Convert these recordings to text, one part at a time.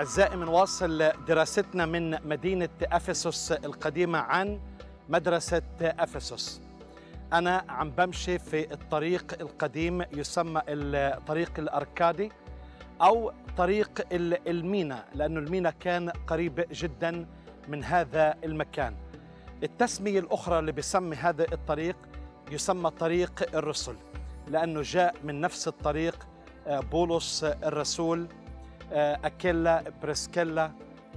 أعزائي منواصل دراستنا من مدينة أفسس القديمة عن مدرسة أفسس أنا عم بمشي في الطريق القديم يسمى الطريق الأركادي أو طريق المينا لأن المينا كان قريب جدا من هذا المكان التسمية الأخرى اللي بسمي هذا الطريق يسمى طريق الرسل لأنه جاء من نفس الطريق آه، بولس الرسول آه، أكيلا بريسكيلا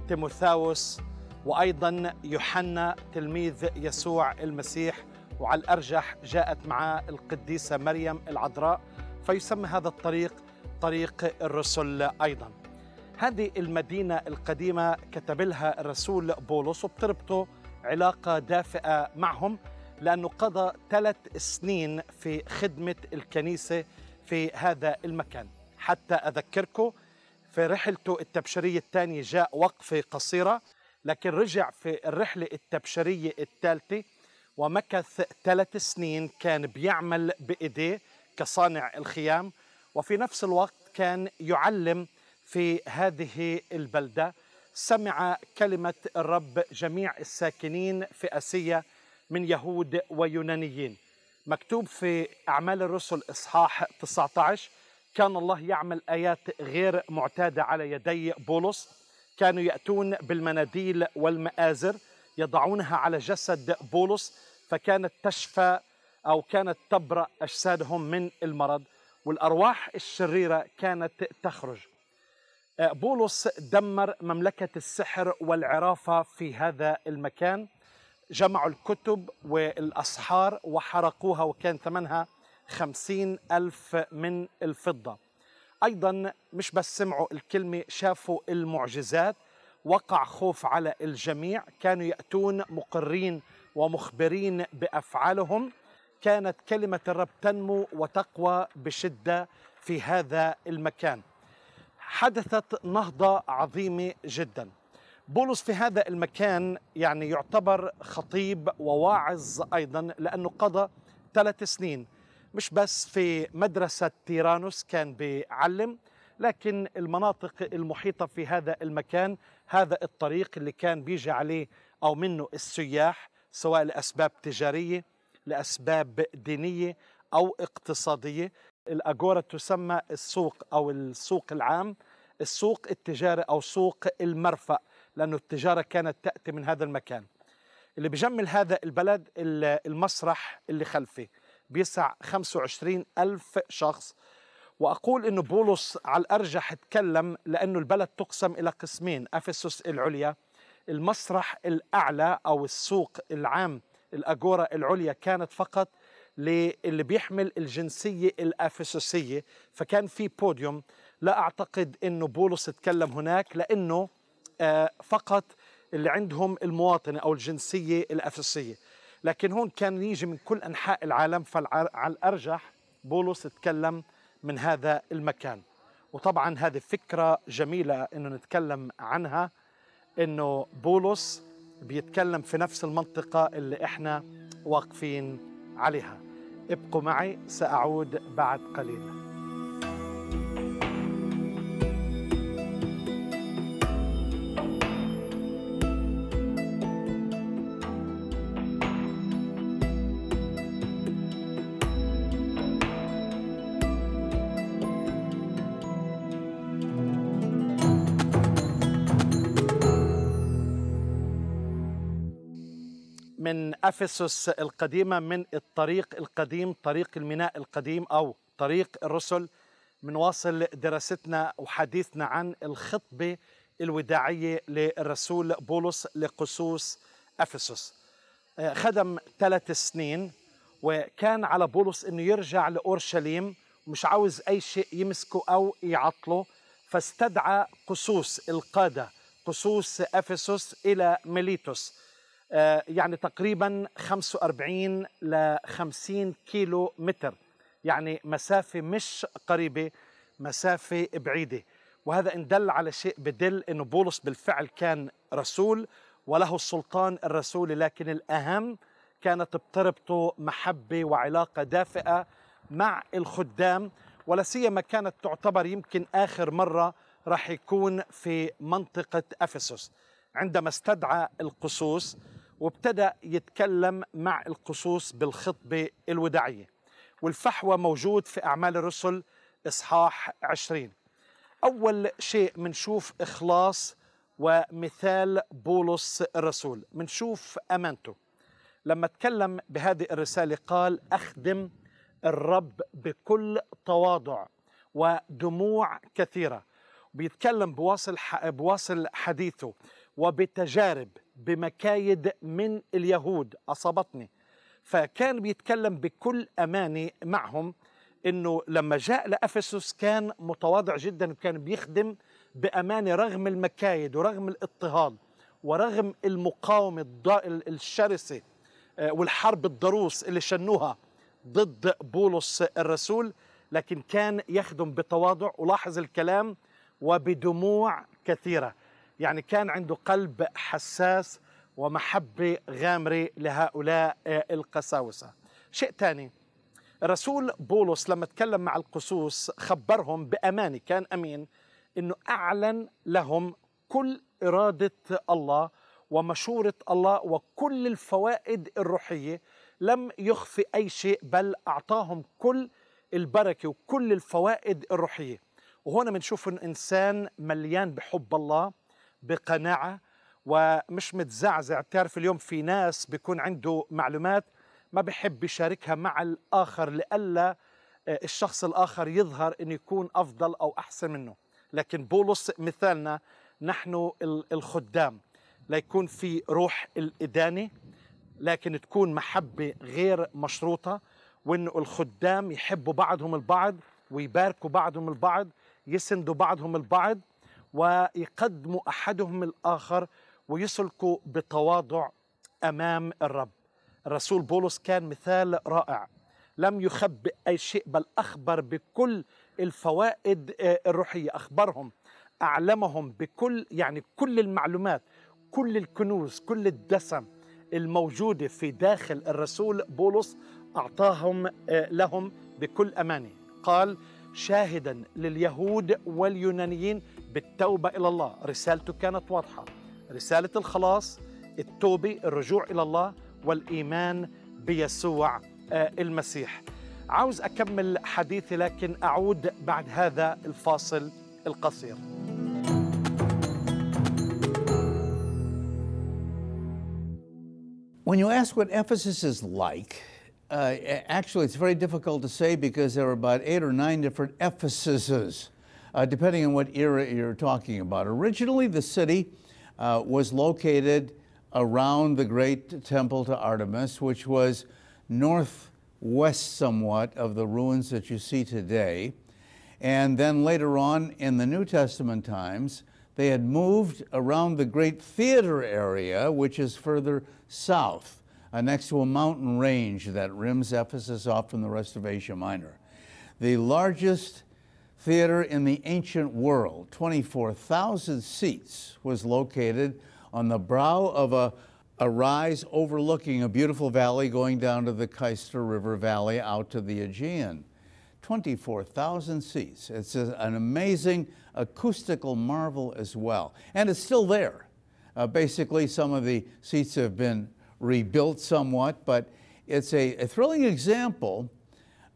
تيموثاوس وأيضا يوحنا تلميذ يسوع المسيح وعلى الأرجح جاءت معه القديسة مريم العذراء فيسمى هذا الطريق طريق الرسل أيضا هذه المدينة القديمة كتب لها الرسول بولس وبتربطه علاقة دافئة معهم لأنه قضى ثلاث سنين في خدمة الكنيسة في هذا المكان حتى أذكركم في رحلته التبشيرية الثانية جاء وقفة قصيرة لكن رجع في الرحلة التبشيرية الثالثة ومكث ثلاث سنين كان بيعمل بإيديه كصانع الخيام وفي نفس الوقت كان يعلم في هذه البلدة سمع كلمة الرب جميع الساكنين في أسيا من يهود ويونانيين مكتوب في أعمال الرسل إصحاح 19 كان الله يعمل آيات غير معتادة على يدي بولس كانوا يأتون بالمناديل والمآزر يضعونها على جسد بولس فكانت تشفى أو كانت تبرأ أجسادهم من المرض والأرواح الشريرة كانت تخرج آه، بولس دمر مملكة السحر والعرافة في هذا المكان جمعوا الكتب والأسحار وحرقوها وكان ثمنها 50 ألف من الفضة أيضا مش بس سمعوا الكلمة شافوا المعجزات وقع خوف على الجميع كانوا يأتون مقرين ومخبرين بأفعالهم كانت كلمة الرب تنمو وتقوى بشدة في هذا المكان حدثت نهضة عظيمة جدا بولس في هذا المكان يعني يعتبر خطيب وواعظ أيضا لأنه قضى ثلاث سنين مش بس في مدرسة تيرانوس كان بيعلم لكن المناطق المحيطة في هذا المكان هذا الطريق اللي كان بيجي عليه أو منه السياح سواء لأسباب تجارية لأسباب دينية أو اقتصادية الأجورة تسمى السوق أو السوق العام السوق التجاري أو سوق المرفأ لأنه التجارة كانت تأتي من هذا المكان اللي بجمل هذا البلد المسرح اللي خلفي بيسع 25 ألف شخص وأقول أن بولس على الأرجح تكلم لأنه البلد تقسم إلى قسمين أفسس العليا المسرح الأعلى أو السوق العام الأجورة العليا كانت فقط للي بيحمل الجنسية الأفسسية فكان في بوديوم لا أعتقد أنه بولس تكلم هناك لأنه آه، فقط اللي عندهم المواطنة أو الجنسية الأفسسية لكن هون كان يجي من كل أنحاء العالم فعلى الأرجح بولس تكلم من هذا المكان وطبعا هذه فكرة جميلة أنه نتكلم عنها أنه بولس بيتكلم في نفس المنطقة اللي إحنا واقفين عليها ابقوا معي سأعود بعد قليل أفسس القديمة من الطريق القديم طريق الميناء القديم أو طريق الرسل منواصل دراستنا وحديثنا عن الخطبة الوداعية للرسول بولس لقصوص أفسس آه، خدم ثلاث سنين وكان على بولس أنه يرجع لأورشليم مش عاوز أي شيء يمسكه أو يعطله فاستدعى قصوص القادة قصوص أفسس إلى ميليتوس آه، يعني تقريبا 45 ل 50 كيلو متر يعني مسافة مش قريبة مسافة بعيدة وهذا إن دل على شيء بدل أنه بولس بالفعل كان رسول وله السلطان الرسولي لكن الأهم كانت بتربطه محبة وعلاقة دافئة مع الخدام ولا سيما كانت تعتبر يمكن آخر مرة راح يكون في منطقة أفسس عندما استدعى القصوص وابتدأ يتكلم مع القصوص بالخطبة الوداعية والفحوى موجود في أعمال الرسل إصحاح 20 أول شيء منشوف إخلاص ومثال بولس الرسول منشوف أمانته لما تكلم بهذه الرسالة قال أخدم الرب بكل تواضع ودموع كثيرة بيتكلم بواصل بواصل حديثه وبتجارب بمكايد من اليهود أصابتني فكان بيتكلم بكل أماني معهم أنه لما جاء لأفسس كان متواضع جدا وكان بيخدم بأماني رغم المكايد ورغم الاضطهاد ورغم المقاومة الشرسة آه، والحرب الضروس اللي شنوها ضد بولس الرسول لكن كان يخدم بتواضع ولاحظ الكلام وبدموع كثيره يعني كان عنده قلب حساس ومحبة غامرة لهؤلاء آه، القساوسة شيء ثاني رسول بولس لما تكلم مع القسوس خبرهم بأمانة كان أمين أنه أعلن لهم كل إرادة الله ومشورة الله وكل الفوائد الروحية لم يخفي أي شيء بل أعطاهم كل البركة وكل الفوائد الروحية وهنا بنشوف إن إنسان مليان بحب الله بقناعه ومش متزعزع بتعرف اليوم في ناس بيكون عنده معلومات ما بحب يشاركها مع الاخر لئلا آه، الشخص الاخر يظهر انه يكون افضل او احسن منه لكن بولس مثالنا نحن الخدام ليكون في روح الادانه لكن تكون محبه غير مشروطه وانه الخدام يحبوا بعضهم البعض ويباركوا بعضهم البعض يسندوا بعضهم البعض ويقدموا احدهم الاخر ويسلكوا بتواضع امام الرب. الرسول بولس كان مثال رائع لم يخبئ اي شيء بل اخبر بكل الفوائد آه، الروحيه اخبرهم اعلمهم بكل يعني كل المعلومات كل الكنوز كل الدسم الموجوده في داخل الرسول بولس اعطاهم آه، لهم بكل امانه قال شاهدا لليهود واليونانيين بالتوبة إلى الله رسالته كانت واضحة رسالة الخلاص التوبة الرجوع إلى الله والإيمان بيسوع آه، المسيح عاوز أكمل حديثي لكن أعود بعد هذا الفاصل القصير When you ask what Ephesus is like, uh, actually, it's very difficult to say because there are about eight or nine different Ephesuses. uh, depending on what era you're talking about. Originally, the city uh, was located around the great temple to Artemis, which was northwest somewhat of the ruins that you see today. And then later on in the New Testament times, they had moved around the great theater area, which is further south, uh, next to a mountain range that rims Ephesus off from the rest of Asia Minor. The largest theater in the ancient world, 24,000 seats, was located on the brow of a, a rise overlooking a beautiful valley going down to the Keister River Valley out to the Aegean. 24,000 seats. It's a, an amazing acoustical marvel as well. And it's still there. Uh, basically, some of the seats have been rebuilt somewhat, but it's a, a thrilling example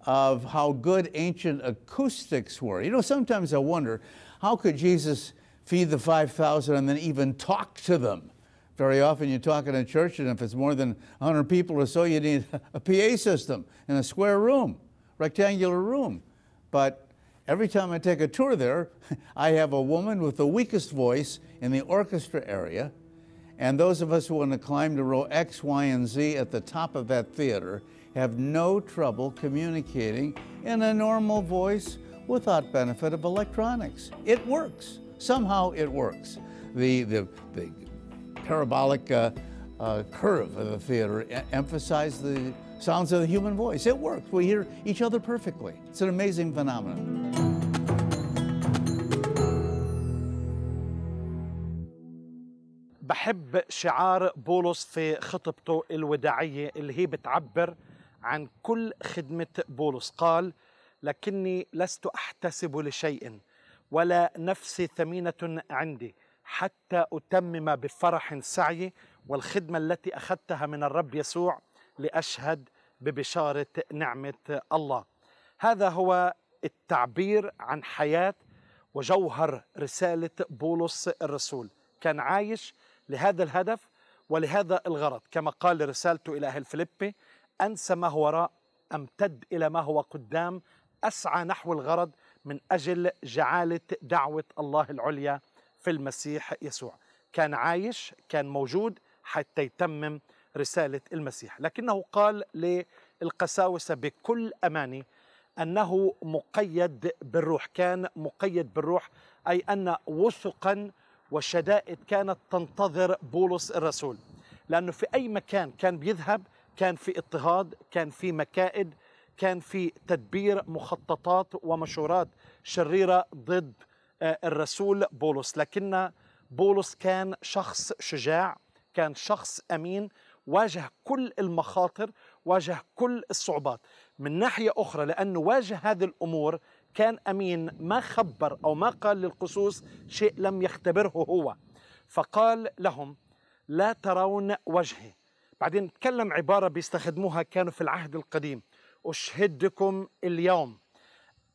of how good ancient acoustics were. You know, sometimes I wonder how could Jesus feed the 5,000 and then even talk to them? Very often you talk in a church, and if it's more than 100 people or so, you need a PA system in a square room, rectangular room. But every time I take a tour there, I have a woman with the weakest voice in the orchestra area. And those of us who want to climb to row X, Y, and Z at the top of that theater, have no trouble communicating in a normal voice without benefit of electronics. It works. Somehow it works. The, the, the parabolic uh, uh, curve of the theater emphasized the sounds of the human voice. It works. We hear each other perfectly. It's an amazing phenomenon. بحب شعار بولس في خطبته الوداعية اللي هي بتعبر عن كل خدمة بولس قال لكني لست أحتسب لشيء ولا نفسي ثمينة عندي حتى أتمم بفرح سعي والخدمة التي أخذتها من الرب يسوع لأشهد ببشارة نعمة الله هذا هو التعبير عن حياة وجوهر رسالة بولس الرسول كان عايش لهذا الهدف ولهذا الغرض كما قال رسالته إلى أهل فيلبي أنسى ما هو وراء أمتد إلى ما هو قدام أسعى نحو الغرض من أجل جعالة دعوة الله العليا في المسيح يسوع كان عايش كان موجود حتى يتمم رسالة المسيح لكنه قال للقساوسة بكل أماني أنه مقيد بالروح كان مقيد بالروح أي أن وثقا وشدائد كانت تنتظر بولس الرسول لأنه في أي مكان كان بيذهب كان في اضطهاد كان في مكائد كان في تدبير مخططات ومشورات شريره ضد آه، الرسول بولس لكن بولس كان شخص شجاع كان شخص امين واجه كل المخاطر واجه كل الصعوبات من ناحيه اخرى لانه واجه هذه الامور كان امين ما خبر او ما قال للقصوص شيء لم يختبره هو فقال لهم لا ترون وجهي بعدين تكلم عبارة بيستخدموها كانوا في العهد القديم أشهدكم اليوم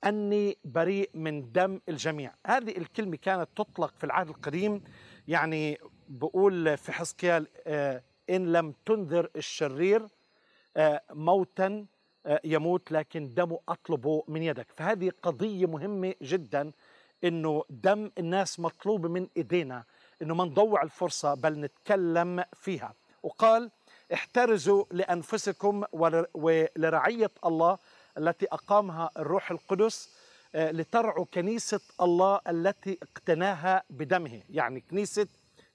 أني بريء من دم الجميع هذه الكلمة كانت تطلق في العهد القديم يعني بقول في حزقيال آه، إن لم تنذر الشرير آه، موتا آه، يموت لكن دمه أطلبه من يدك فهذه قضية مهمة جدا أنه دم الناس مطلوب من إيدينا أنه ما نضوع الفرصة بل نتكلم فيها وقال احترزوا لأنفسكم ولرعية الله التي أقامها الروح القدس آه، لترعوا كنيسة الله التي اقتناها بدمه يعني كنيسة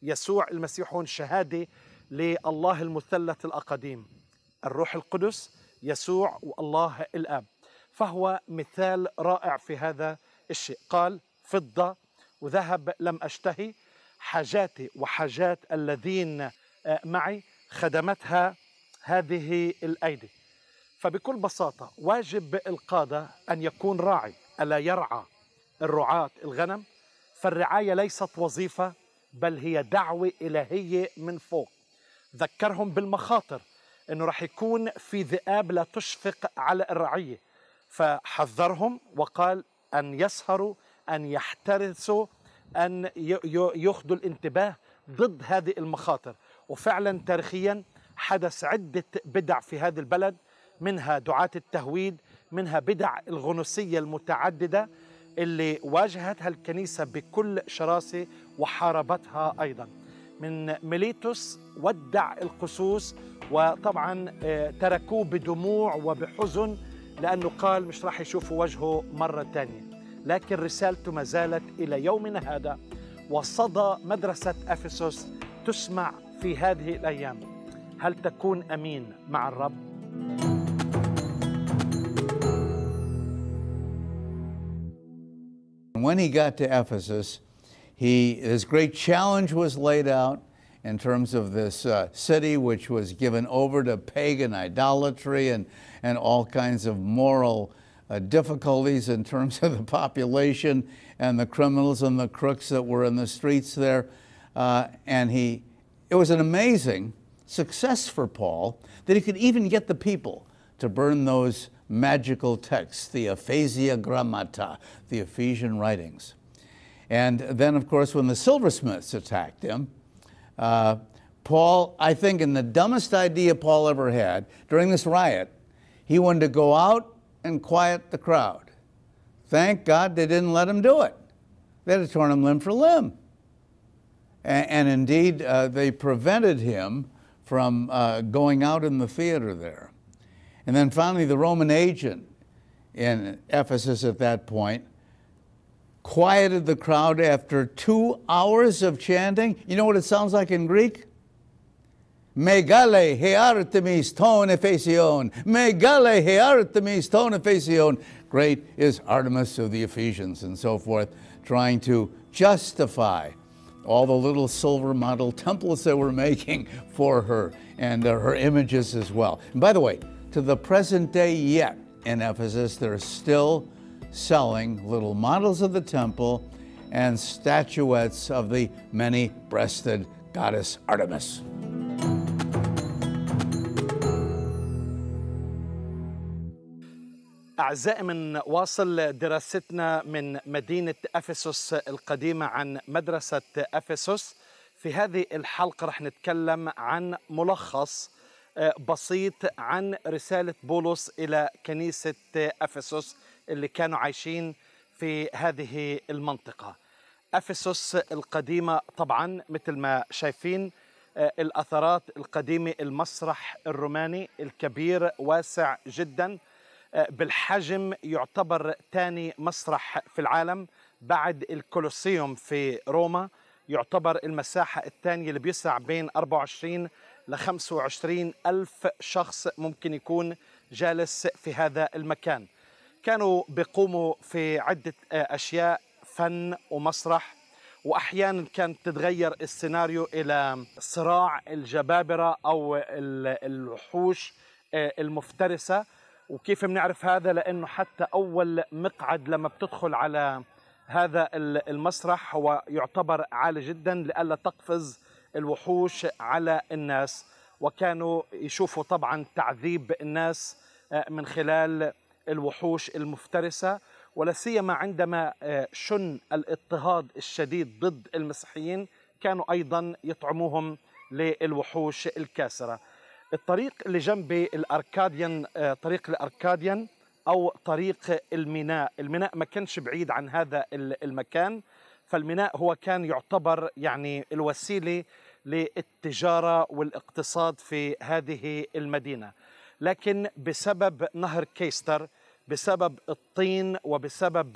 يسوع المسيح هون شهادة لله المثلث الأقديم الروح القدس يسوع والله الآب فهو مثال رائع في هذا الشيء قال فضة وذهب لم أشتهي حاجاتي وحاجات الذين آه، معي خدمتها هذه الايدي فبكل بساطه واجب القاده ان يكون راعي الا يرعى الرعاه الغنم فالرعايه ليست وظيفه بل هي دعوه الهيه من فوق ذكرهم بالمخاطر انه راح يكون في ذئاب لا تشفق على الرعيه فحذرهم وقال ان يسهروا ان يحترسوا ان ياخذوا الانتباه ضد هذه المخاطر وفعلا تاريخيا حدث عدة بدع في هذا البلد منها دعاة التهويد منها بدع الغنوصية المتعددة اللي واجهتها الكنيسة بكل شراسة وحاربتها أيضا من ميليتوس ودع القسوس وطبعا آه، تركوه بدموع وبحزن لأنه قال مش راح يشوفوا وجهه مرة تانية لكن رسالته ما زالت إلى يومنا هذا وصدى مدرسة أفسس تسمع في هذه الأيام هل تكون أمين مع الرب؟ When he got to Ephesus, he, his great challenge was laid out in terms of this uh, city which was given over to pagan idolatry and, and all kinds of moral uh, difficulties in terms of the population and the criminals and the crooks that were in the streets there. Uh, and he it was an amazing success for Paul that he could even get the people to burn those magical texts, the Ephesia Grammata, the Ephesian writings. And then, of course, when the silversmiths attacked him, uh, Paul, I think, in the dumbest idea Paul ever had during this riot, he wanted to go out and quiet the crowd. Thank God they didn't let him do it. They'd have torn him limb for limb. And, and indeed, uh, they prevented him from uh, going out in the theater there. And then finally, the Roman agent in Ephesus at that point quieted the crowd after two hours of chanting. You know what it sounds like in Greek? Megale he Artemis ton Ephesion. Megale he Artemis ton Ephesion. Great is Artemis of the Ephesians and so forth, trying to justify all the little silver model temples that we're making for her and uh, her images as well. And by the way, to the present day yet in Ephesus, they're still selling little models of the temple and statuettes of the many breasted goddess Artemis. أعزائي من واصل دراستنا من مدينة أفسس القديمة عن مدرسة أفسس في هذه الحلقة رح نتكلم عن ملخص آه، بسيط عن رسالة بولس إلى كنيسة أفسس اللي كانوا عايشين في هذه المنطقة أفسس القديمة طبعا مثل ما شايفين آه، الأثرات القديمة المسرح الروماني الكبير واسع جداً آه، بالحجم يعتبر ثاني مسرح في العالم بعد الكولوسيوم في روما يعتبر المساحة الثانية اللي بيسع بين 24 ل 25 ألف شخص ممكن يكون جالس في هذا المكان كانوا بيقوموا في عدة آه، أشياء فن ومسرح واحيانا كانت تتغير السيناريو الى صراع الجبابره او الوحوش آه، المفترسه وكيف بنعرف هذا لانه حتى اول مقعد لما بتدخل على هذا المسرح هو يعتبر عالي جدا لئلا تقفز الوحوش على الناس وكانوا يشوفوا طبعا تعذيب الناس آه، من خلال الوحوش المفترسه ولا سيما عندما آه، شن الاضطهاد الشديد ضد المسيحيين كانوا ايضا يطعموهم للوحوش الكاسره الطريق اللي جنبي الاركاديان آه، طريق الاركاديان او طريق الميناء الميناء ما كانش بعيد عن هذا المكان فالميناء هو كان يعتبر يعني الوسيله للتجاره والاقتصاد في هذه المدينه لكن بسبب نهر كيستر بسبب الطين وبسبب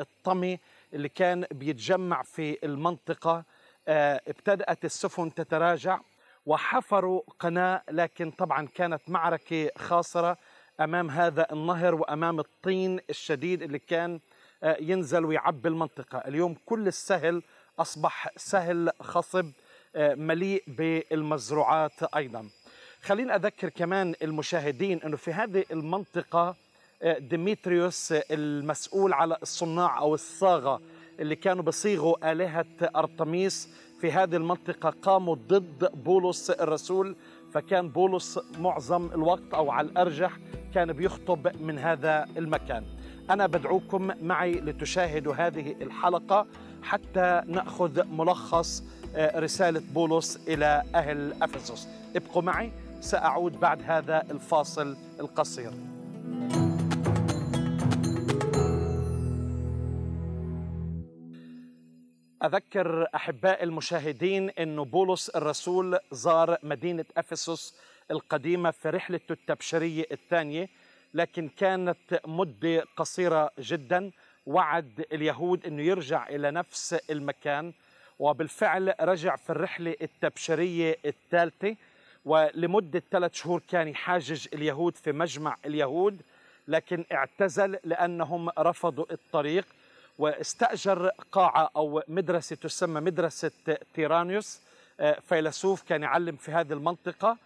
الطمي اللي كان بيتجمع في المنطقه آه، ابتدات السفن تتراجع وحفروا قناة لكن طبعا كانت معركة خاصرة أمام هذا النهر وأمام الطين الشديد اللي كان آه، ينزل ويعبي المنطقة اليوم كل السهل أصبح سهل خصب آه، مليء بالمزروعات أيضا خلينا أذكر كمان المشاهدين أنه في هذه المنطقة آه، ديمتريوس المسؤول على الصناع أو الصاغة اللي كانوا بصيغوا آلهة أرطميس في هذه المنطقة قاموا ضد بولس الرسول فكان بولس معظم الوقت أو على الأرجح كان بيخطب من هذا المكان أنا بدعوكم معي لتشاهدوا هذه الحلقة حتى نأخذ ملخص آه، رسالة بولس إلى أهل أفسس ابقوا معي سأعود بعد هذا الفاصل القصير أذكر أحباء المشاهدين أن بولس الرسول زار مدينة أفسس القديمة في رحلة التبشيرية الثانية لكن كانت مدة قصيرة جدا وعد اليهود أنه يرجع إلى نفس المكان وبالفعل رجع في الرحلة التبشيرية الثالثة ولمدة ثلاث شهور كان يحاجج اليهود في مجمع اليهود لكن اعتزل لأنهم رفضوا الطريق واستأجر قاعة أو مدرسة تسمى مدرسة تيرانيوس آه، فيلسوف كان يعلم في هذه المنطقة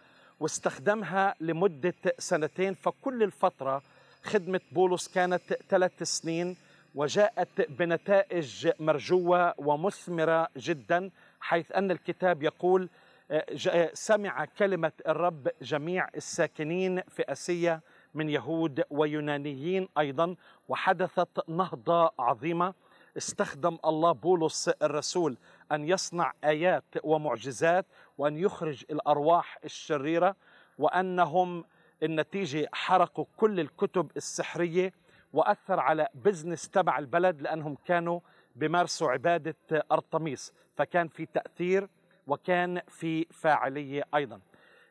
واستخدمها لمدة سنتين فكل الفترة خدمة بولس كانت ثلاث سنين وجاءت بنتائج مرجوة ومثمرة جدا حيث أن الكتاب يقول آه، سمع كلمة الرب جميع الساكنين في أسيا من يهود ويونانيين ايضا وحدثت نهضه عظيمه استخدم الله بولس الرسول ان يصنع ايات ومعجزات وان يخرج الارواح الشريره وانهم النتيجه حرقوا كل الكتب السحريه واثر على بزنس تبع البلد لانهم كانوا بمارسوا عباده ارطميس فكان في تاثير وكان في فاعليه ايضا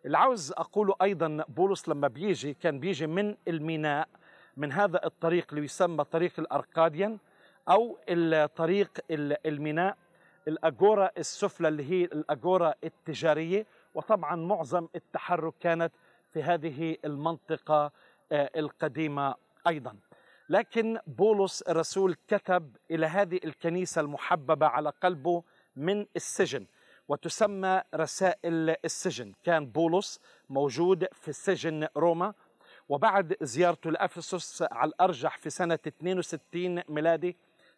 اللي عاوز اقوله ايضا بولس لما بيجي كان بيجي من الميناء من هذا الطريق اللي يسمى طريق الاركاديان او الطريق الميناء الاجوره السفلى اللي هي الاجوره التجاريه وطبعا معظم التحرك كانت في هذه المنطقه آه، القديمه ايضا لكن بولس الرسول كتب الى هذه الكنيسه المحببه على قلبه من السجن وتسمى رسائل السجن كان بولس موجود في سجن روما وبعد زيارته لأفسس على الأرجح في سنة 62 ميلادي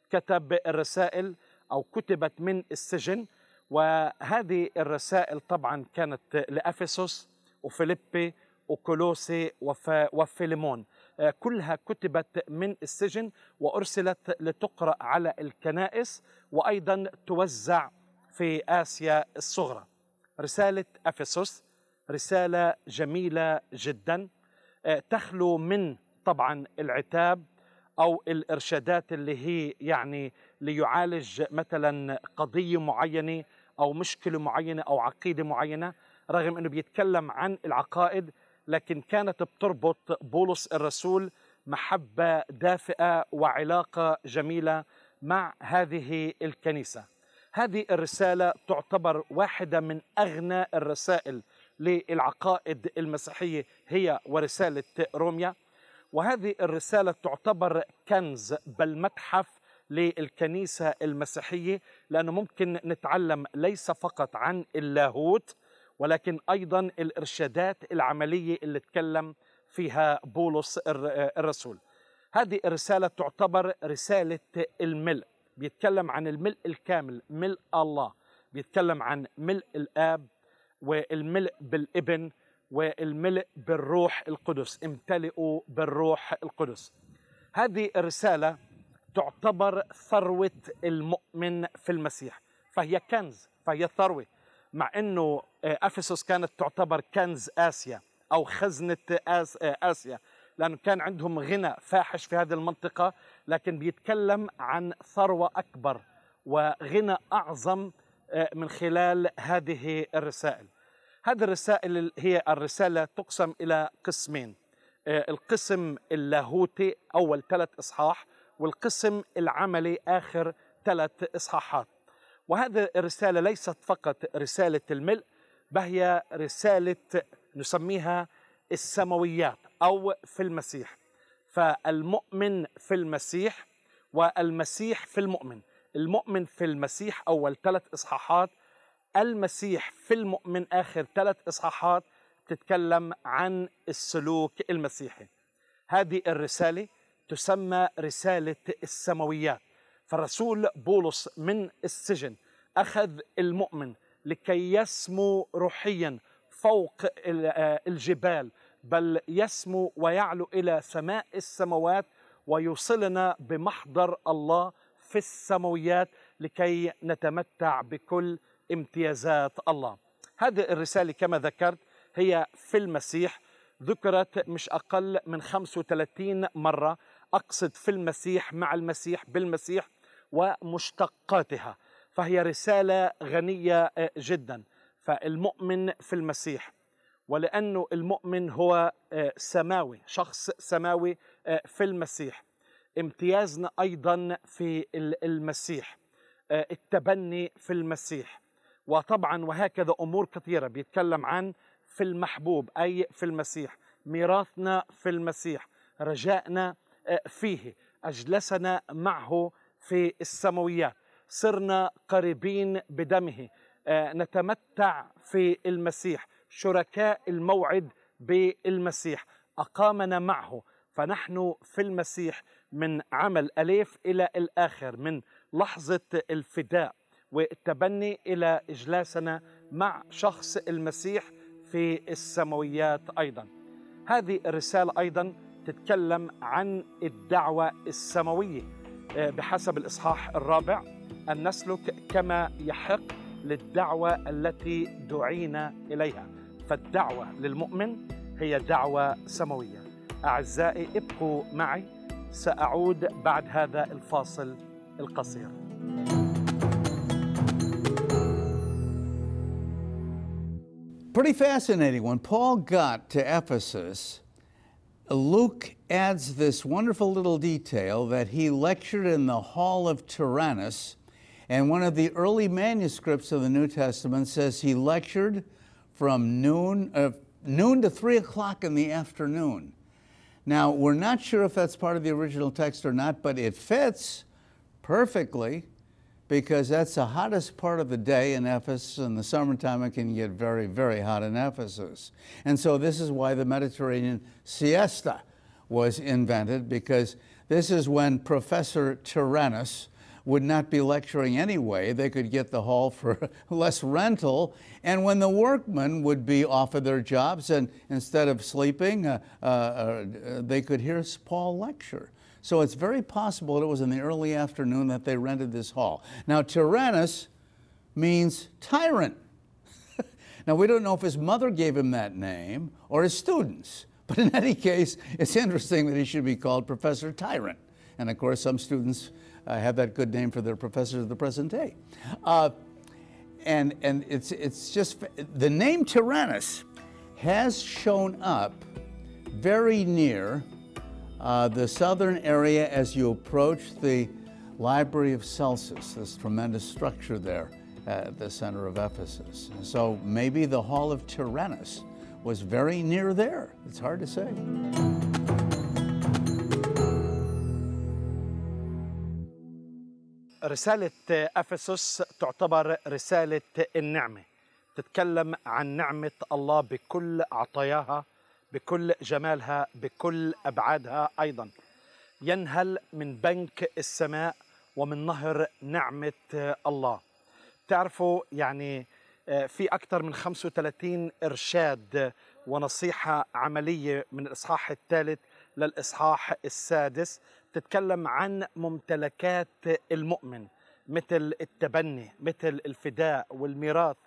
كتب الرسائل أو كتبت من السجن وهذه الرسائل طبعا كانت لأفسس وفيليبي وكولوسي وفيليمون آه، كلها كتبت من السجن وأرسلت لتقرأ على الكنائس وأيضا توزع في آسيا الصغرى رسالة أفسس رسالة جميلة جدا آه، تخلو من طبعا العتاب أو الإرشادات اللي هي يعني ليعالج مثلا قضية معينة أو مشكلة معينة أو عقيدة معينة رغم أنه بيتكلم عن العقائد لكن كانت بتربط بولس الرسول محبة دافئة وعلاقة جميلة مع هذه الكنيسة هذه الرسالة تعتبر واحدة من أغنى الرسائل للعقائد المسيحية هي ورسالة روميا وهذه الرسالة تعتبر كنز بل متحف للكنيسة المسيحية لأنه ممكن نتعلم ليس فقط عن اللاهوت ولكن أيضا الإرشادات العملية اللي تكلم فيها بولس الرسول هذه الرسالة تعتبر رسالة الملء بيتكلم عن الملء الكامل ملء الله بيتكلم عن ملء الآب والملء بالابن والملء بالروح القدس امتلئوا بالروح القدس هذه الرسالة تعتبر ثروة المؤمن في المسيح فهي كنز فهي ثروة مع أنه آه، أفسس كانت تعتبر كنز آسيا أو خزنة آه، آسيا لأنه كان عندهم غنى فاحش في هذه المنطقة لكن بيتكلم عن ثروة أكبر وغنى أعظم آه، من خلال هذه الرسائل هذه الرسائل هي الرسالة تقسم إلى قسمين آه، القسم اللاهوتي أول ثلاث إصحاح والقسم العملي آخر ثلاث إصحاحات وهذه الرسالة ليست فقط رسالة الملء بهي رسالة نسميها السماويات أو في المسيح فالمؤمن في المسيح والمسيح في المؤمن المؤمن في المسيح أول ثلاث إصحاحات المسيح في المؤمن آخر ثلاث إصحاحات تتكلم عن السلوك المسيحي هذه الرسالة تسمى رسالة السماويات فالرسول بولس من السجن أخذ المؤمن لكي يسمو روحيا فوق آه، الجبال بل يسمو ويعلو الى سماء السماوات ويوصلنا بمحضر الله في السماويات لكي نتمتع بكل امتيازات الله. هذه الرساله كما ذكرت هي في المسيح ذكرت مش اقل من 35 مره اقصد في المسيح مع المسيح بالمسيح ومشتقاتها فهي رساله غنيه جدا فالمؤمن في المسيح ولأنه المؤمن هو آه، سماوي شخص سماوي آه، في المسيح امتيازنا أيضا في المسيح آه، التبني في المسيح وطبعا وهكذا أمور كثيرة بيتكلم عن في المحبوب أي في المسيح ميراثنا في المسيح رجائنا فيه أجلسنا معه في السماويات صرنا قريبين بدمه نتمتع في المسيح شركاء الموعد بالمسيح أقامنا معه فنحن في المسيح من عمل أليف إلى الآخر من لحظة الفداء والتبني إلى إجلاسنا مع شخص المسيح في السماويات أيضا هذه الرسالة أيضا تتكلم عن الدعوة السماوية آه، بحسب الإصحاح الرابع أن نسلك كما يحق للدعوة التي دعينا إليها فالدعوة للمؤمن هي دعوة سماوية أعزائي ابقوا معي سأعود بعد هذا الفاصل القصير Pretty fascinating. When Paul got to Ephesus, Luke adds this wonderful little detail that he lectured in the hall of Tyrannus, and one of the early manuscripts of the New Testament says he lectured from noon, uh, noon to 3 o'clock in the afternoon. Now, we're not sure if that's part of the original text or not, but it fits perfectly because that's the hottest part of the day in Ephesus. In the summertime, it can get very, very hot in Ephesus. And so this is why the Mediterranean siesta was invented because this is when Professor Tyrannus, would not be lecturing anyway. They could get the hall for less rental. And when the workmen would be off of their jobs and instead of sleeping, uh, uh, uh they could hear Paul lecture. So it's very possible that it was in the early afternoon that they rented this hall. Now, Tyrannus means tyrant. now, we don't know if his mother gave him that name or his students. But in any case, it's interesting that he should be called Professor Tyrant. And of course, some students uh, have that good name for their professors of the present day. Uh, and and it's, it's just the name Tyrannus has shown up very near uh, the southern area as you approach the Library of Celsus, this tremendous structure there at the center of Ephesus. so maybe the Hall of Tyrannus was very near there. It's hard to say. رسالة أفسس تعتبر رسالة النعمة تتكلم عن نعمة الله بكل عطاياها بكل جمالها بكل أبعادها أيضا ينهل من بنك السماء ومن نهر نعمة الله تعرفوا يعني آه، في أكثر من 35 إرشاد ونصيحة عملية من الإصحاح الثالث للإصحاح السادس تتكلم عن ممتلكات المؤمن مثل التبني مثل الفداء والميراث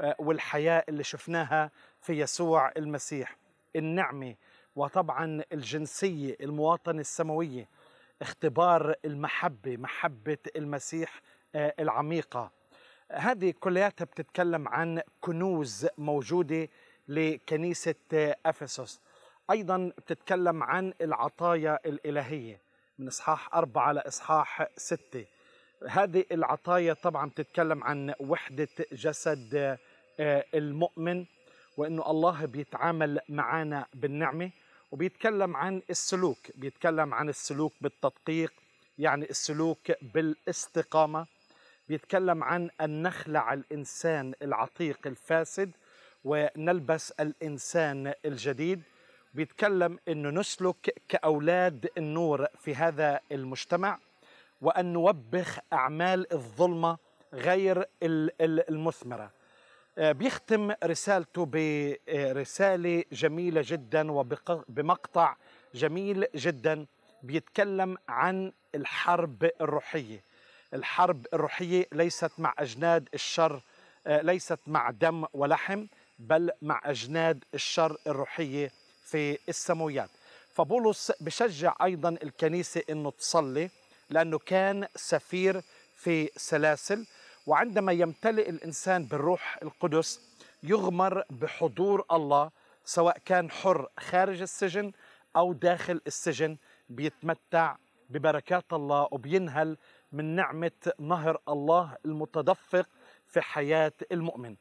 آه، والحياة اللي شفناها في يسوع المسيح النعمة وطبعا الجنسية المواطنة السماوية اختبار المحبة محبة المسيح آه، العميقة هذه كلياتها بتتكلم عن كنوز موجودة لكنيسة أفسس أيضا بتتكلم عن العطايا الإلهية من إصحاح أربعة لإصحاح ستة هذه العطايا طبعا بتتكلم عن وحدة جسد آه، المؤمن وانه الله بيتعامل معنا بالنعمه وبيتكلم عن السلوك بيتكلم عن السلوك بالتدقيق يعني السلوك بالاستقامه بيتكلم عن ان نخلع الانسان العتيق الفاسد ونلبس الانسان الجديد بيتكلم انه نسلك كاولاد النور في هذا المجتمع وان نوبخ اعمال الظلمه غير المثمره آه، بيختم رسالته برساله آه، جميله جدا وبمقطع جميل جدا بيتكلم عن الحرب الروحيه الحرب الروحيه ليست مع اجناد الشر آه، ليست مع دم ولحم بل مع اجناد الشر الروحيه في السماويات فبولس بشجع أيضا الكنيسة أنه تصلي لأنه كان سفير في سلاسل وعندما يمتلئ الإنسان بالروح القدس يغمر بحضور الله سواء كان حر خارج السجن أو داخل السجن بيتمتع ببركات الله وبينهل من نعمة نهر الله المتدفق في حياة المؤمن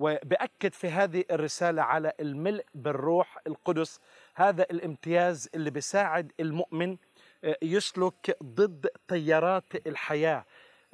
وبأكد في هذه الرسالة على الملء بالروح القدس هذا الامتياز اللي بيساعد المؤمن آه، يسلك ضد تيارات الحياة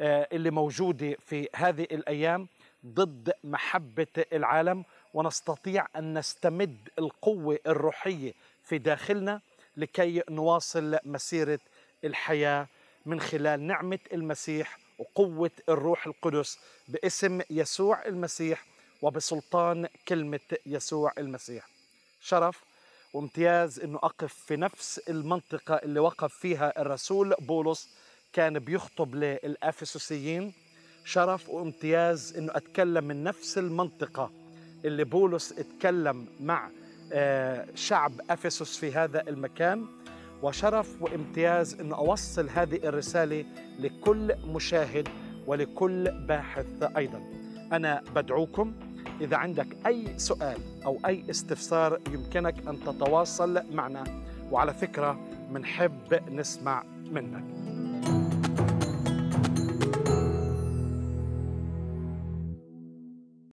آه، اللي موجودة في هذه الأيام ضد محبة العالم ونستطيع أن نستمد القوة الروحية في داخلنا لكي نواصل مسيرة الحياة من خلال نعمة المسيح وقوة الروح القدس باسم يسوع المسيح وبسلطان كلمة يسوع المسيح شرف وامتياز انه اقف في نفس المنطقه اللي وقف فيها الرسول بولس كان بيخطب للافسوسيين شرف وامتياز انه اتكلم من نفس المنطقه اللي بولس اتكلم مع آه، شعب افسس في هذا المكان وشرف وامتياز أن اوصل هذه الرساله لكل مشاهد ولكل باحث ايضا انا بدعوكم إذا عندك أي سؤال أو أي استفسار يمكنك أن تتواصل معنا وعلى فكرة منحب نسمع منك